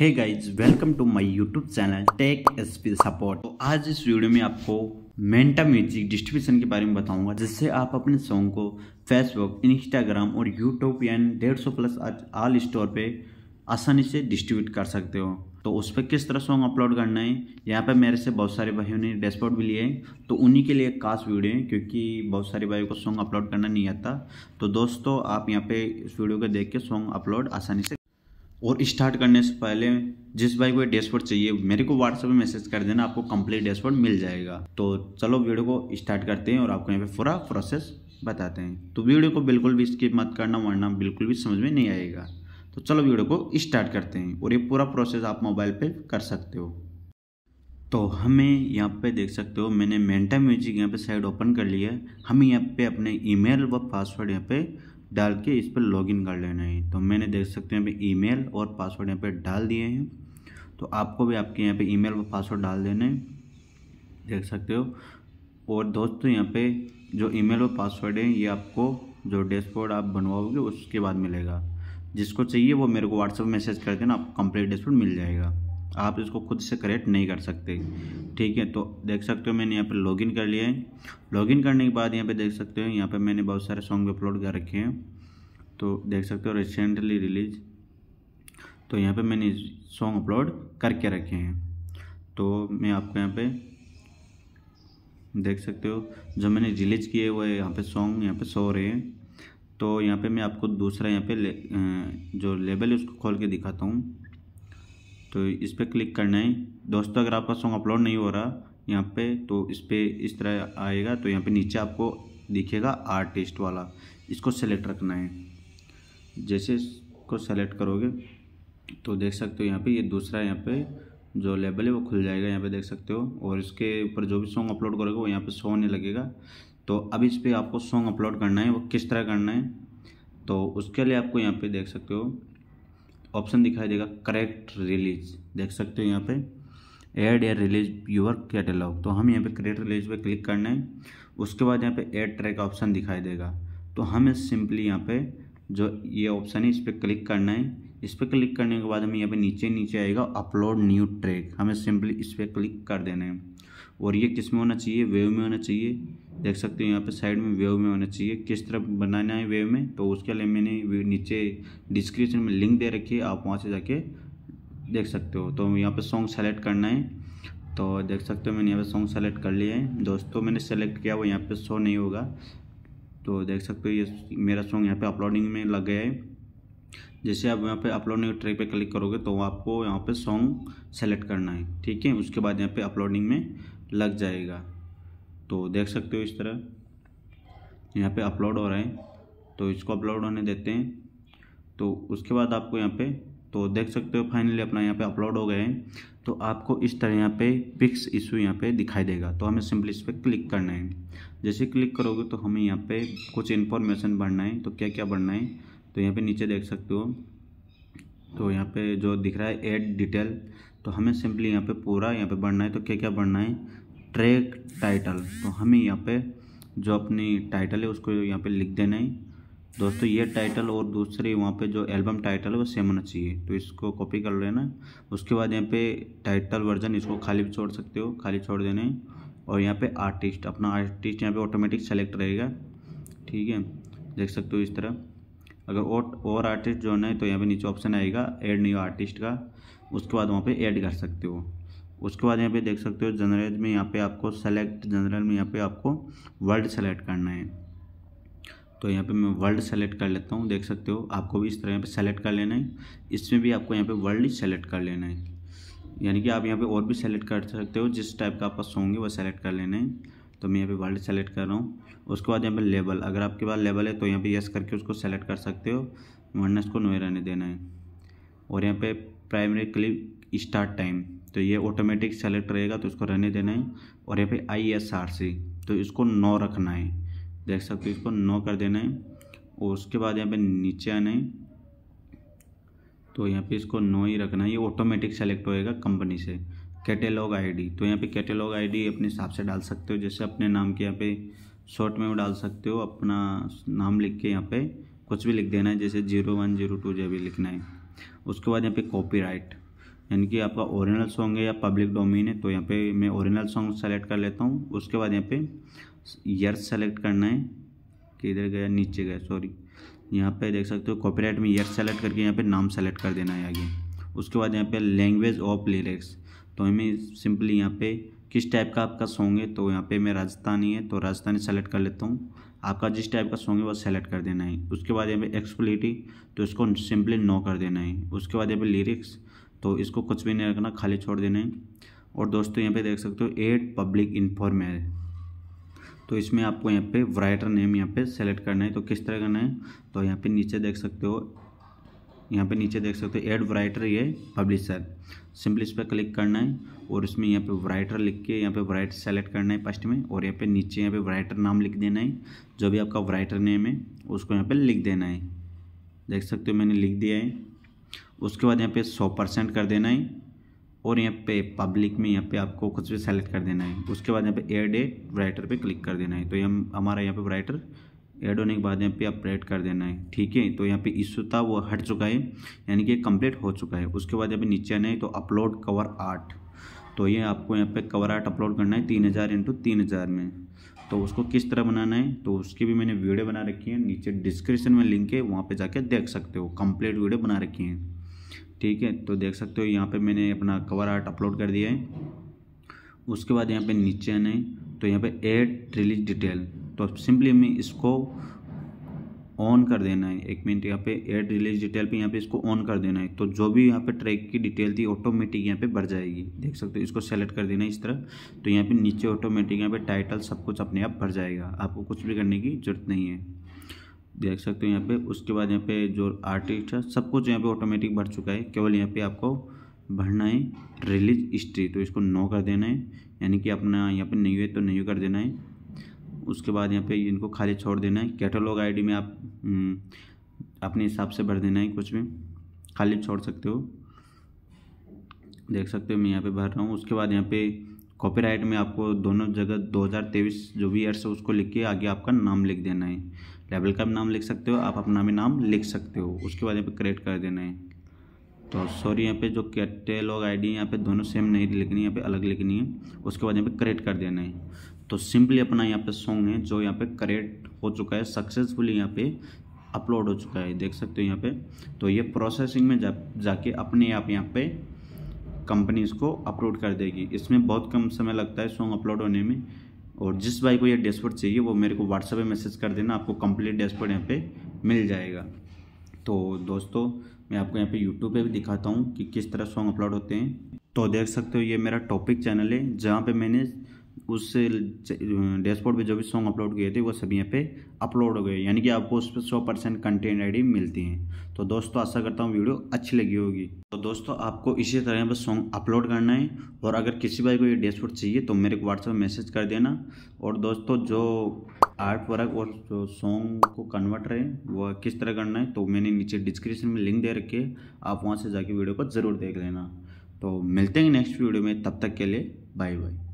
hey guys welcome to my YouTube channel tech SP support तो आज इस video में आपको मेंटा म्यूजिक डिस्ट्रीब्यूशन के बारे में बताऊंगा जिससे आप अपने सॉन्ग को फेसबुक इंस्टाग्राम और यूट्यूब यानी डेढ़ सौ प्लस आल स्टोर पे आसानी से डिस्ट्रीब्यूट कर सकते हो तो उस पर किस तरह सॉन्ग अपलोड करना है यहाँ पर मेरे से बहुत सारे भाइयों ने डैशबोर्ड भी लिए हैं तो उन्हीं के लिए खास वीडियो है क्योंकि बहुत सारे भाइयों को सॉन्ग अपलोड करना नहीं आता तो दोस्तों आप यहाँ पे इस वीडियो को देख के सॉन्ग अपलोड आसानी से और स्टार्ट करने से पहले जिस भाई को डैशबोर्ड चाहिए मेरे को व्हाट्सएप में मैसेज कर देना आपको कंप्लीट डैशबोर्ड मिल जाएगा तो चलो वीडियो को स्टार्ट करते हैं और आपको यहाँ पे पूरा प्रोसेस बताते हैं तो वीडियो को बिल्कुल भी स्किप मत करना वरना बिल्कुल भी समझ में नहीं आएगा तो चलो वीडियो को स्टार्ट करते हैं और ये पूरा प्रोसेस आप मोबाइल पर कर सकते हो तो हमें यहाँ पर देख सकते हो मैंने मेंटा म्यूजिक यहाँ पर साइड ओपन कर लिया है हमें यहाँ पर अपने ई व पासवर्ड यहाँ पे डाल के इस पर लॉगिन कर लेना है तो मैंने देख सकते हैं यहाँ पे ईमेल और पासवर्ड यहाँ पे डाल दिए हैं तो आपको भी आपके यहाँ पे ईमेल और पासवर्ड डाल देने देख सकते हो और दोस्तों यहाँ पे जो ईमेल और पासवर्ड है ये आपको जो डैशबोर्ड आप बनवाओगे उसके बाद मिलेगा जिसको चाहिए वो मेरे को व्हाट्सअप मैसेज करके ना आपको कंप्लीट डैशबोर्ड मिल जाएगा आप इसको खुद से करेक्ट नहीं कर सकते ठीक है तो देख सकते हो मैंने यहाँ पर लॉगिन कर लिया है लॉगिन करने के बाद यहाँ पे देख सकते हो यहाँ पे मैंने बहुत सारे सॉन्ग अपलोड कर रखे हैं तो देख सकते हो रिसेंटली रिलीज तो यहाँ पे मैंने सॉन्ग अपलोड करके रखे हैं तो मैं आपको यहाँ पे देख सकते हो जो मैंने रिलीज किए हुए यहाँ पर सॉन्ग यहाँ पर सो रहे हैं तो यहाँ पे मैं आपको दूसरा यहाँ पे ले, जो लेबल है उसको खोल के दिखाता हूँ तो इस पर क्लिक करना है दोस्तों अगर आपका सॉन्ग अपलोड नहीं हो रहा यहाँ पे तो इस पर इस तरह आएगा तो यहाँ पे नीचे आपको दिखेगा आर्टिस्ट वाला इसको सेलेक्ट रखना है जैसे इसको सेलेक्ट करोगे तो देख सकते हो यहाँ पे ये यह दूसरा यहाँ पे जो लेबल है वो खुल जाएगा यहाँ पे देख सकते हो और इसके ऊपर जो भी सॉन्ग अपलोड करोगे वो यहाँ पर सोने लगेगा तो अब इस पर आपको सॉन्ग अपलोड करना है वो किस तरह करना है तो उसके लिए आपको यहाँ पर देख सकते हो ऑप्शन दिखाई देगा करेक्ट रिलीज देख सकते हो यहाँ पे एड या रिलीज यूअर कैटेलॉग तो हम यहाँ पे करेक्ट रिलीज पे क्लिक करना है उसके बाद यहाँ पे एड ट्रैक ऑप्शन दिखाई देगा तो हमें सिंपली यहाँ पे जो ये ऑप्शन है इस पर क्लिक करना है इस पर क्लिक करने के बाद हमें यहाँ पे नीचे नीचे आएगा अपलोड न्यू ट्रैक हमें सिंपली इस पर क्लिक कर देना है और ये किस में होना चाहिए वेव में होना चाहिए देख सकते हो यहाँ पे साइड में वेव में होना चाहिए किस तरफ बनाना है वेव में तो उसके लिए मैंने नीचे डिस्क्रिप्शन में लिंक दे रखी है आप वहाँ से जाके देख सकते हो तो यहाँ पे सॉन्ग सेलेक्ट करना है तो देख सकते हो मैंने यहाँ पे सॉन्ग सेलेक्ट कर लिया है दोस्तों मैंने सेलेक्ट किया वो यहाँ पर शो नहीं होगा तो देख सकते हो ये मेरा सॉन्ग यहाँ पर अपलोडिंग में लग गया है जैसे आप यहाँ पे अपलोडिंग ट्रैक पे क्लिक करोगे तो आपको यहाँ पे सॉन्ग सेलेक्ट करना है ठीक है उसके बाद यहाँ पे अपलोडिंग में लग जाएगा तो देख सकते हो इस तरह यहाँ पे अपलोड हो रहा है तो इसको अपलोड होने देते हैं तो उसके बाद आपको यहाँ पे तो देख सकते हो फाइनली अपना यहाँ पे अपलोड हो गए हैं तो आपको इस तरह यहाँ पे पिक्स इशू यहाँ पे दिखाई देगा तो हमें सिंपली इस पर क्लिक करना है जैसे क्लिक करोगे तो हमें यहाँ पे कुछ इन्फॉर्मेशन भरना है तो क्या क्या भरना है तो यहाँ पे नीचे देख सकते हो तो यहाँ पे जो दिख रहा है एड डिटेल तो हमें सिंपली यहाँ पे पूरा यहाँ पे बढ़ना है तो क्या क्या बढ़ना है ट्रैक टाइटल तो हमें यहाँ पे जो अपनी टाइटल है उसको यहाँ पे लिख देना है दोस्तों ये टाइटल और दूसरे वहाँ पे जो एल्बम टाइटल है वो सेम होना चाहिए तो इसको कॉपी कर लेना उसके बाद यहाँ पे टाइटल वर्जन इसको खाली छोड़ सकते हो खाली छोड़ देना है और यहाँ पे आर्टिस्ट अपना आर्टिस्ट यहाँ पे ऑटोमेटिक सेलेक्ट रहेगा ठीक है देख सकते हो इस तरह अगर और और आर्टिस्ट जो है तो यहाँ पर नीचे ऑप्शन आएगा एड न्यू आर्टिस्ट का उसके बाद वहाँ पर ऐड कर सकते हो उसके बाद यहाँ पे देख सकते हो जनरल में यहाँ पे आपको सेलेक्ट जनरल में यहाँ पे आपको वर्ड सेलेक्ट करना है तो यहाँ पे मैं वर्ल्ड सेलेक्ट कर लेता हूँ देख सकते हो आपको भी इस तरह यहाँ पे सेलेक्ट कर लेना है इसमें भी आपको यहाँ पे वर्ल्ड सेलेक्ट कर लेना है यानी कि आप यहाँ पे और भी सेलेक्ट कर सकते हो जिस टाइप का आपका सॉन्ग है वो सेलेक्ट कर लेना है तो मैं यहाँ पे वर्ल्ड सेलेक्ट कर रहा हूँ उसके बाद यहाँ पे लेबल अगर आपके पास लेबल है तो यहाँ पे यस करके उसको सेलेक्ट कर सकते हो वरना इसको नोए रहने देना है और यहाँ पे प्राइमरी क्लिप स्टार्ट टाइम तो ये ऑटोमेटिक सेलेक्ट रहेगा तो इसको रहने देना है और यहाँ पे आई एस आर सी तो इसको नौ रखना है देख सकते हो इसको नौ कर देना है और उसके बाद यहाँ पे नीचे आना है तो यहाँ पे इसको नौ ही रखना है ये ऑटोमेटिक सेलेक्ट होएगा कंपनी से कैटेलॉग आईडी तो यहाँ पे कैटेलॉग आईडी अपने हिसाब से डाल सकते हो जैसे अपने नाम के यहाँ पे शॉर्ट में डाल सकते हो अपना नाम लिख के यहाँ पे कुछ भी लिख देना है जैसे जीरो वन जीरो टू जो भी लिखना है उसके बाद यहाँ पे कॉपीराइट यानी कि आपका ओरिजिनल सॉन्ग है या पब्लिक डोमेन है तो यहाँ पे मैं ओरिजिनल सॉन्ग सेलेक्ट कर लेता हूँ उसके बाद यहाँ पे ईयर सेलेक्ट करना है कि इधर गया नीचे गया सॉरी यहाँ पे देख सकते हो कॉपीराइट में ईयर सेलेक्ट करके यहाँ पे नाम सेलेक्ट कर देना है आगे उसके बाद यहाँ पे लैंग्वेज ऑफ लिरिक्स तो हमें सिंपली यहाँ पे किस टाइप का आपका सॉन्ग है तो यहाँ पे मैं राजस्थानी है तो राजस्थानी सेलेक्ट कर लेता हूँ आपका जिस टाइप का सॉन्ग है वो सेलेक्ट कर देना है उसके बाद यहाँ पे एक्सप्लिटी तो इसको सिंपली नो कर देना है उसके बाद यहाँ पे लिरिक्स तो इसको कुछ भी नहीं रखना खाली छोड़ देना है और दोस्तों यहाँ पे देख सकते हो एड पब्लिक इन्फॉर्मेर तो इसमें आपको यहाँ पे राइटर नेम यहाँ पे सेलेक्ट करना है तो किस तरह करना है तो यहाँ पे नीचे देख सकते हो यहाँ पे नीचे देख सकते हो एड राइटर ये पब्लिशर सिंपली इस पर क्लिक करना है और इसमें यहाँ पे राइटर लिख के यहाँ पे राइटर सेलेक्ट करना है फर्स्ट में और यहाँ पे नीचे यहाँ पे राइटर नाम लिख देना है जो भी आपका राइटर नेम है उसको यहाँ पे लिख देना है देख सकते हो मैंने लिख दिया है उसके बाद यहाँ पे सौ परसेंट कर देना है और यहाँ पे पब्लिक में यहाँ पे आपको कुछ भी सेलेक्ट कर देना है उसके बाद यहाँ पे एड ए राइटर पे क्लिक कर देना है तो यहाँ हमारा यहाँ पे राइटर ऐड होने के बाद यहाँ पे अपडेट कर देना है ठीक है तो यहाँ पे इश्यू था वो हट चुका है यानी कि कंप्लीट हो चुका है उसके बाद यहाँ पे नीचे आना है तो अपलोड कवर आर्ट तो ये आपको यहाँ पे कवर आर्ट अपलोड करना है तीन हज़ार इंटू तीन हज़ार में तो उसको किस तरह बनाना है तो उसकी भी मैंने वीडियो बना रखी है नीचे डिस्क्रिप्शन में लिंक है वहाँ पे जाके देख सकते हो कंप्लीट वीडियो बना रखी है ठीक है तो देख सकते हो यहाँ पे मैंने अपना कवर आर्ट अपलोड कर दिया है उसके बाद यहाँ पे नीचे आना है तो यहाँ पे एड रिलीज डिटेल तो सिंपली हमें इसको ऑन कर देना है एक मिनट यहाँ पे एड रिलीज डिटेल पे यहाँ पे इसको ऑन कर देना है तो जो भी यहाँ पे ट्रैक की डिटेल थी ऑटोमेटिक यहाँ पे भर जाएगी देख सकते हो इसको सेलेक्ट कर देना है इस तरह तो यहाँ पे नीचे ऑटोमेटिक यहाँ पे टाइटल सब कुछ अपने आप भर जाएगा आपको कुछ भी करने की जरूरत नहीं है देख सकते हो यहाँ पे उसके बाद यहाँ पे जो आर्टिस्ट है सब कुछ यहाँ पे ऑटोमेटिक भर चुका है केवल यहाँ पे आपको भरना है रिलीज हिस्ट्री तो इसको नो कर देना है यानी कि अपना यहाँ पे नहीं है तो नहीं कर देना है उसके बाद यहाँ पे इनको खाली छोड़ देना है कैटलॉग आईडी में आप हम्म, अपने हिसाब से भर देना है कुछ भी खाली छोड़ सकते हो देख सकते हो मैं यहाँ पे भर रहा हूँ उसके बाद यहाँ पे कॉपीराइट में आपको दोनों जगह 2023 जो भी ईयर्स है उसको लिख के आगे आपका नाम लिख देना है लेवल का भी नाम लिख सकते हो आप अपना भी नाम लिख सकते हो उसके बाद यहाँ पे क्रिएट कर देना है तो सॉरी यहाँ पे जो कैटेलॉग आई डी यहाँ पे दोनों सेम नहीं लिखनी यहाँ पे अलग लिखनी है उसके बाद यहाँ पे क्रिएट कर देना है तो सिंपली अपना यहाँ पे सॉन्ग है जो यहाँ पे क्रिएट हो चुका है सक्सेसफुली यहाँ पे अपलोड हो चुका है देख सकते हो यहाँ पे तो ये प्रोसेसिंग में जा जाके अपने आप यहाँ पे कंपनी इसको अपलोड कर देगी इसमें बहुत कम समय लगता है सॉन्ग अपलोड होने में और जिस भाई को ये डैशबोर्ड चाहिए वो मेरे को व्हाट्सएप पे मैसेज कर देना आपको कंप्लीट डैशबोर्ड यहाँ पे मिल जाएगा तो दोस्तों मैं आपको यहाँ पे यूट्यूब पे भी दिखाता हूँ कि किस तरह सॉन्ग अपलोड होते हैं तो देख सकते हो ये मेरा टॉपिक चैनल है जहाँ पे मैंने उस डैशबोर्ड पे जो भी सॉन्ग अपलोड किए थे वो सभी यहाँ पे अपलोड हो गए यानी कि आपको उस पर सौ परसेंट कंटेंट आई मिलती हैं तो दोस्तों आशा करता हूँ वीडियो अच्छी लगी होगी तो दोस्तों आपको इसी तरह पर सॉन्ग अपलोड करना है और अगर किसी भाई को ये डैशबोर्ड चाहिए तो मेरे को व्हाट्सएप मैसेज कर देना और दोस्तों जो आर्ट वर्क और जो सॉन्ग को कन्वर्ट रहे वह किस तरह करना है तो मैंने नीचे डिस्क्रिप्शन में लिंक दे रखी है आप वहाँ से जाके वीडियो को ज़रूर देख लेना तो मिलते हैं नेक्स्ट वीडियो में तब तक के लिए बाय बाय